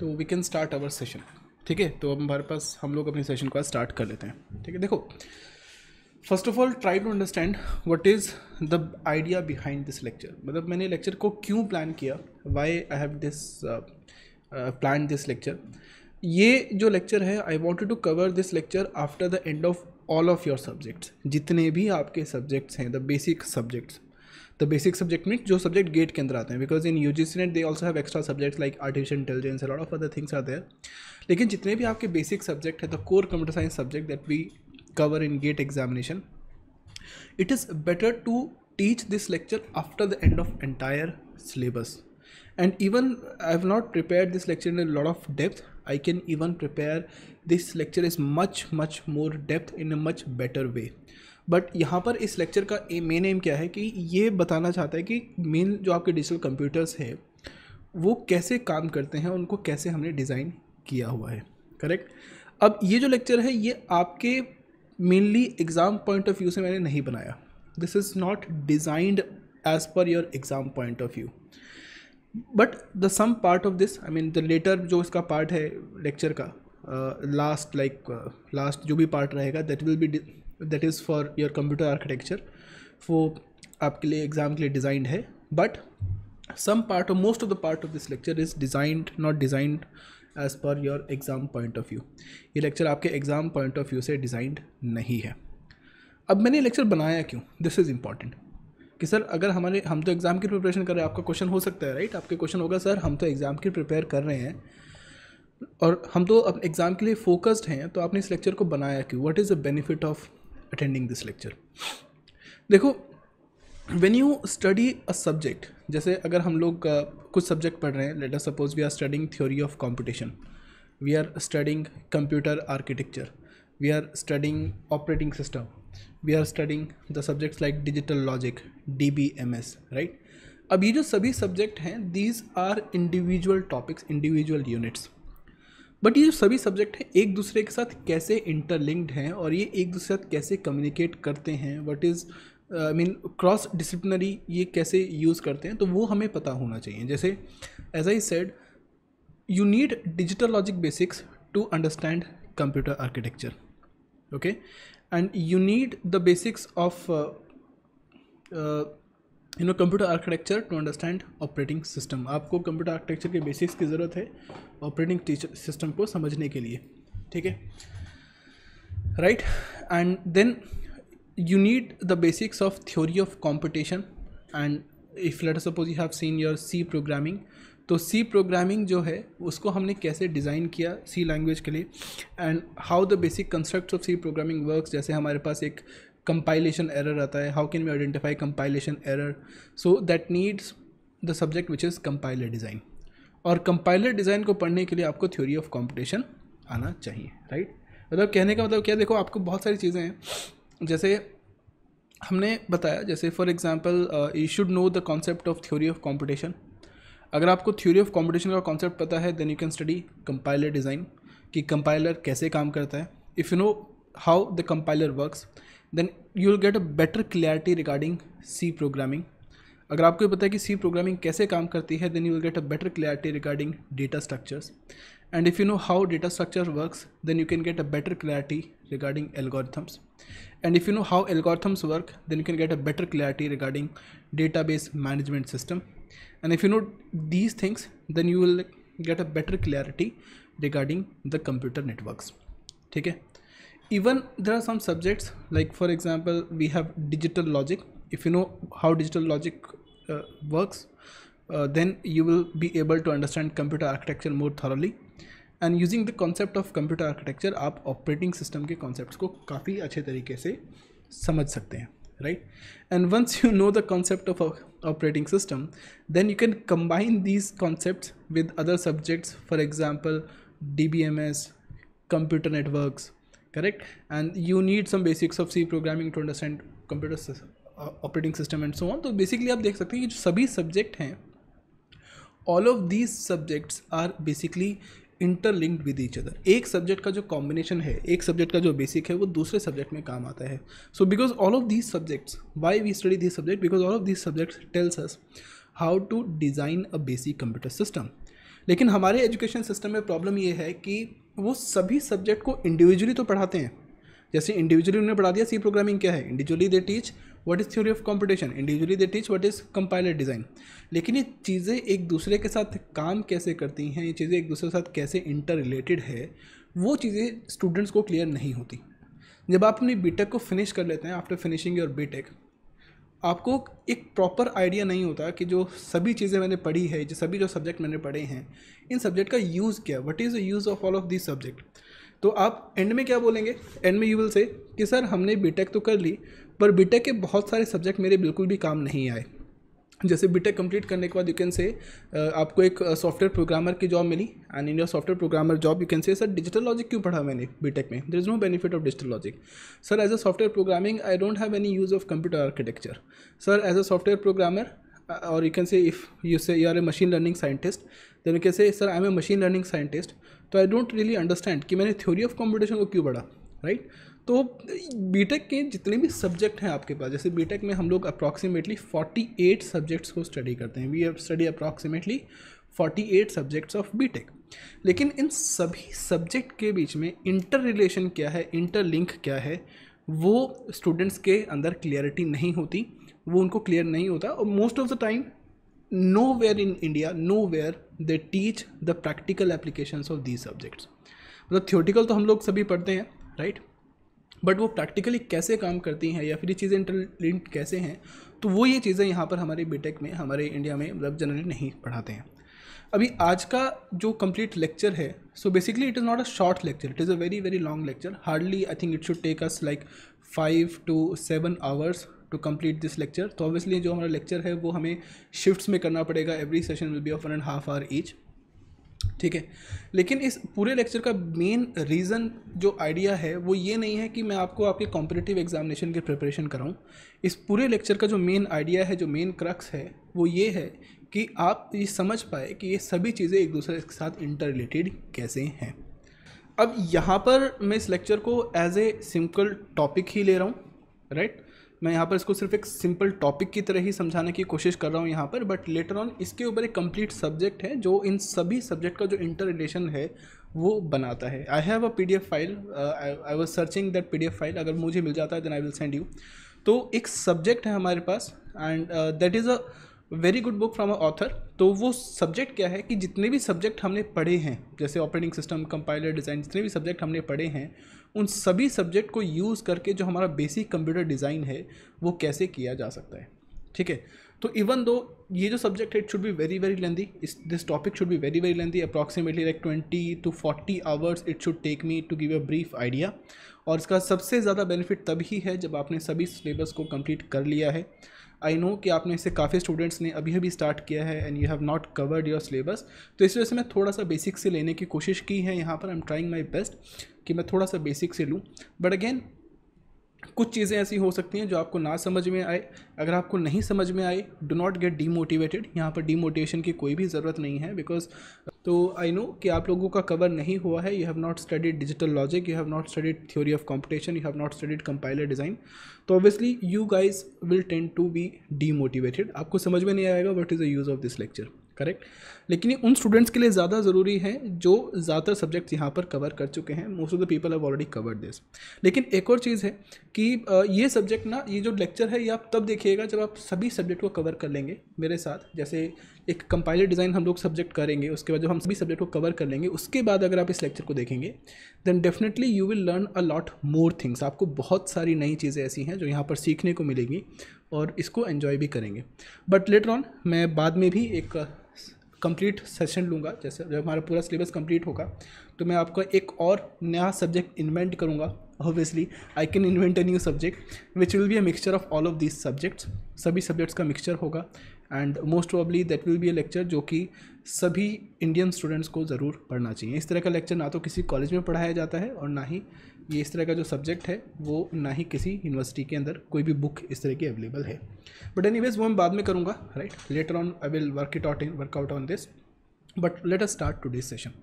तो we can start our session ठीक है तो अब हमारे पास हम लोग अपने सेशन को स्टार्ट कर लेते हैं ठीक है देखो first of all try to understand what is the idea behind this lecture मतलब मैंने लेक्चर को क्यों प्लान किया why I have this plan this lecture ये जो लेक्चर है I wanted to cover this lecture after the end of all of your subjects जितने भी आपके सब्जेक्ट्स हैं the basic subjects the basic subject में जो सब्जेक्ट गेट के अंदर आते हैं because in you G C NET they also have extra subject like artificial intelligence lot of other things are there लेकिन जितने भी आपके बेसिक सब्जेक्ट है the core computer science subject that we cover in GATE examination it is better to teach this lecture after the end of entire syllabus and even I have not prepare this lecture in lord of depth I can even prepare this lecture is much much more depth in a much better way but यहाँ पर इस lecture का main M क्या है कि ये बताना चाहता है कि मेन जो आपके डिजिटल कंप्यूटर्स है वो कैसे काम करते हैं उनको कैसे हमने डिज़ाइन किया हुआ है करेक्ट अब ये जो लेक्चर है ये आपके mainly exam point of view से मैंने नहीं बनाया this is not designed as per your exam point of view but the some part of this I mean the latter जो इसका पार्ट है लेक्चर का लास्ट लाइक लास्ट जो भी पार्ट रहेगा that will be that is for your computer architecture वो आपके लिए एग्ज़ाम के लिए डिज़ाइंड है बट सम पार्ट और most of the part of this lecture is designed not designed as per your exam point of view ये lecture आपके exam point of view से डिज़ाइंड नहीं है अब मैंने ये लेक्चर बनाया क्यों दिस इज़ इंपॉर्टेंट कि सर अगर हमारे हम तो एग्ज़ाम की प्रिपरेशन कर रहे हैं आपका क्वेश्चन हो सकता है राइट आपके क्वेश्चन होगा सर हम तो एग्ज़ाम की प्रिपेयर कर रहे हैं और हम तो अब एग्ज़ाम के लिए फोकस्ड हैं तो आपने इस लेक्चर को बनाया क्यों what is the benefit of attending this lecture देखो when you study a subject जैसे अगर हम लोग कुछ सब्जेक्ट पढ़ रहे हैं later suppose we are studying theory of computation we are studying computer architecture we are studying operating system we are studying the subjects like digital logic D B M S right अब ये जो सभी subject हैं these are individual topics individual units but ये जो सभी subject हैं एक दूसरे के साथ कैसे इंटरलिंक्ड हैं और ये एक दूसरे के साथ कैसे कम्युनिकेट करते हैं what is I mean cross disciplinary ये कैसे यूज़ करते हैं तो वो हमें पता होना चाहिए जैसे as I said you need digital logic basics to understand computer architecture okay and you need the basics of you know computer architecture to understand operating system आपको कंप्यूटर आर्किटेक्चर के बेसिक्स की ज़रूरत है ऑपरेटिंग सिस्टम को समझने के लिए ठीक है right and then you need the basics of theory of computation and if let suppose you have seen your C programming तो सी प्रोग्रामिंग जो है उसको हमने कैसे डिज़ाइन किया सी लैंग्वेज के लिए and how the basic construct of C programming works जैसे हमारे पास एक कंपाइलेशन एरर आता है how can we identify compilation error so that needs the subject which is compiler design और कंपाइलर डिज़ाइन को पढ़ने के लिए आपको थ्योरी ऑफ कॉम्पिटिशन आना चाहिए राइट मतलब कहने का मतलब क्या देखो आपको बहुत सारी चीज़ें हैं जैसे हमने बताया जैसे for example you should know the concept of theory of computation अगर आपको थ्योरी ऑफ कॉम्पिटिशन का कॉन्सेप्ट पता है then you can study compiler design कि कंपाइलर कैसे काम करता है if you know how the compiler works then you will get a better clarity regarding C programming अगर आपको पता है कि सी प्रोग्रामिंग कैसे काम करती है then you will get a better clarity regarding data structures and if you know how data structure works then you can get a better clarity regarding algorithms and if you know how algorithms work then you can get a better clarity regarding डेटा बेस management system and if you know these things then you will get a better clarity regarding the computer networks ठीक है even there are some subjects like for example we have digital logic if you know how digital logic uh, works uh, then you will be able to understand computer architecture more thoroughly and using the concept of computer architecture आप operating system के concept को काफ़ी अच्छे तरीके से समझ सकते हैं right and once you know the concept of operating system then you can combine these concept with other subjects for example D B M S computer networks correct and you need some basics of c programming to understand computer operating system and so on तो basically आप देख सकते हैं कि जो सभी subject हैं all of these subjects are basically interlinked with each other एक सब्जेक्ट का जो कॉम्बिनेशन है एक सब्जेक्ट का जो बेसिक है वो दूसरे सब्जेक्ट में काम आता है so because all of these subjects why we study this subject because all of these subjects tells us how to design a basic computer system लेकिन हमारे एजुकेशन सिस्टम में प्रॉब्लम ये है कि वो सभी सब्जेक्ट को इंडिविजुअली तो पढ़ाते हैं जैसे इंडिविजुअली उन्होंने पढ़ा दिया सी प्रोग्रामिंग क्या है individually they teach what is theory of computation individually they teach what is compiler design लेकिन ये चीज़ें एक दूसरे के साथ काम कैसे करती हैं ये चीज़ें एक दूसरे के साथ कैसे इंटर रिलेटेड है वो चीज़ें स्टूडेंट्स को क्लियर नहीं होती जब आप अपनी बी को फिनिश कर लेते हैं आफ्टर फिनिशिंग योर बी आपको एक प्रॉपर आइडिया नहीं होता कि जो सभी चीज़ें मैंने पढ़ी है जो सभी जो सब्जेक्ट मैंने पढ़े हैं इन सब्जेक्ट का यूज़ क्या what is the use of all of this subject तो आप एंड में क्या बोलेंगे एंड में यू विल से कि सर हमने बीटेक तो कर ली पर बीटेक के बहुत सारे सब्जेक्ट मेरे बिल्कुल भी काम नहीं आए जैसे बीटेक कंप्लीट करने के बाद यू कैन से आपको एक सॉफ्टवेयर प्रोग्रामर की जॉब मिली and in your software programmer job you can say sir digital logic क्यों पढ़ा मैंने बीटेक में there is no benefit of digital logic sir as a software programming I don't have any use of computer architecture sir as a software programmer और you can say if you say you are a machine learning scientist then you can say sir I am a machine learning scientist तो I don't really understand कि मैंने theory of competition को क्यों पढ़ा right right? तो BTech के जितने भी सब्जेक्ट हैं आपके पास जैसे बीटेक में हम लोग अप्रॉक्सीमेटली 48 सब्जेक्ट्स को स्टडी करते हैं we study approximately 48 subjects of B Tech लेकिन इन सभी सब्जेक्ट के बीच में इंटर रिलेशन क्या है इंटर लिंक क्या है वो स्टूडेंट्स के अंदर क्लियरिटी नहीं होती वो उनको क्लियर नहीं होता और most of the time nowhere in India nowhere they teach the practical application of these subjects मतलब थियोटिकल तो हम लोग सभी पढ़ते हैं राइट right? बट वो प्रैक्टिकली कैसे काम करती हैं या फिर ये चीज़ें इंटरलिंक्ड कैसे हैं तो वो ये चीज़ें यहाँ पर हमारे बीटेक में हमारे इंडिया में मतलब जनरली नहीं पढ़ाते हैं अभी आज का जो कंप्लीट लेक्चर है so basically it is not a short lecture it is a very very long lecture hardly I think it should take us like five to seven hours to complete this lecture तो obviously जो हमारा lecture है वो हमें shifts में करना पड़ेगा every session will be of one and half hour each ठीक है लेकिन इस पूरे लेक्चर का मेन रीज़न जो आइडिया है वो ये नहीं है कि मैं आपको आपके कॉम्पिटेटिव एग्जामिनेशन की प्रिपरेशन कराऊं इस पूरे लेक्चर का जो मेन आइडिया है जो मेन क्रक्स है वो ये है कि आप ये समझ पाए कि ये सभी चीज़ें एक दूसरे के साथ इंटर रिलेटेड कैसे हैं अब यहाँ पर मैं इस लेक्चर को एज ए सिंपल टॉपिक ही ले रहा हूँ राइट right? मैं यहाँ पर इसको सिर्फ एक सिंपल टॉपिक की तरह ही समझाने की कोशिश कर रहा हूँ यहाँ पर बट लेटर ऑन इसके ऊपर एक कंप्लीट सब्जेक्ट है जो इन सभी सब्जेक्ट का जो इंटर रिलेशन है वो बनाता है I have a P D F file I was searching that P D F file अगर मुझे मिल जाता है then I will send you तो एक सब्जेक्ट है हमारे पास and that is a very good book from a author तो वो सब्जेक्ट क्या है कि जितने भी सब्जेक्ट हमने पढ़े हैं जैसे ऑपरेटिंग सिस्टम कंपाइलर डिज़ाइन जितने भी सब्जेक्ट हमने पढ़े हैं उन सभी सब्जेक्ट को यूज़ करके जो हमारा बेसिक कंप्यूटर डिज़ाइन है वो कैसे किया जा सकता है ठीक है तो इवन दो ये जो सब्जेक्ट है it should be very very lengthy इस this topic should be very very lengthy approximately like twenty to forty hours it should take me to give a brief idea और इसका सबसे ज़्यादा benefit तभी है जब आपने सभी सिलेबस को कंप्लीट कर लिया है आई नो कि आपने इसे काफ़ी स्टूडेंट्स ने अभी अभी स्टार्ट किया है and you have not covered your syllabus तो इस वजह से मैं थोड़ा सा बेसिक से लेने की कोशिश की है यहाँ पर I am trying my best कि मैं थोड़ा सा बेसिक से लूँ बट अगेन कुछ चीज़ें ऐसी हो सकती हैं जो आपको ना समझ में आए अगर आपको नहीं समझ में आए डो नॉट गेट डीमोटिवेटेड यहाँ पर डीमोटिवेशन की कोई भी ज़रूरत नहीं है बिकॉज तो आई नो कि आप लोगों का कवर नहीं हुआ है you have not studied digital logic you have not studied theory of competition you have not studied compiler design तो obviously you guys will tend to be demotivated आपको समझ में नहीं आएगा what is the use of this lecture correct लेकिन ये उन students के लिए ज़्यादा ज़रूरी है जो ज़्यादातर सब्जेक्ट्स यहाँ पर कवर कर चुके हैं most of the people have already covered this लेकिन एक और चीज़ है कि ये सब्जेक्ट ना ये जो लेक्चर है ये आप तब देखिएगा जब आप सभी सब्जेक्ट को कवर कर लेंगे मेरे साथ जैसे एक कंपाइलर डिज़ाइन हम लोग सब्जेक्ट करेंगे उसके बाद जब हम सभी सब्जेक्ट को कवर कर लेंगे उसके बाद अगर आप इस लेक्चर को देखेंगे then definitely you will learn a lot more things आपको बहुत सारी नई चीज़ें ऐसी हैं जो यहाँ पर सीखने को मिलेंगी और इसको एन्जॉय भी करेंगे बट लेटर ऑन मैं बाद में भी एक कंप्लीट सेशन लूँगा जैसे जब हमारा पूरा सिलेबस कंप्लीट होगा तो मैं आपका एक और नया सब्जेक्ट इन्वेंट करूँगा obviously I can invent a new subject which will be a mixture of all of this subjects सभी सब्जेक्ट्स का मिक्सचर होगा and most probably that will be a lecture जो कि सभी इंडियन स्टूडेंट्स को ज़रूर पढ़ना चाहिए इस तरह का लेक्चर ना तो किसी कॉलेज में पढ़ाया जाता है और ना ही ये इस तरह का जो सब्जेक्ट है वो ना ही किसी यूनिवर्सिटी के अंदर कोई भी बुक इस तरह की अवेलेबल है बट एनी वो मैं बाद में करूँगा right later on I will work it out workout on this but let us start today session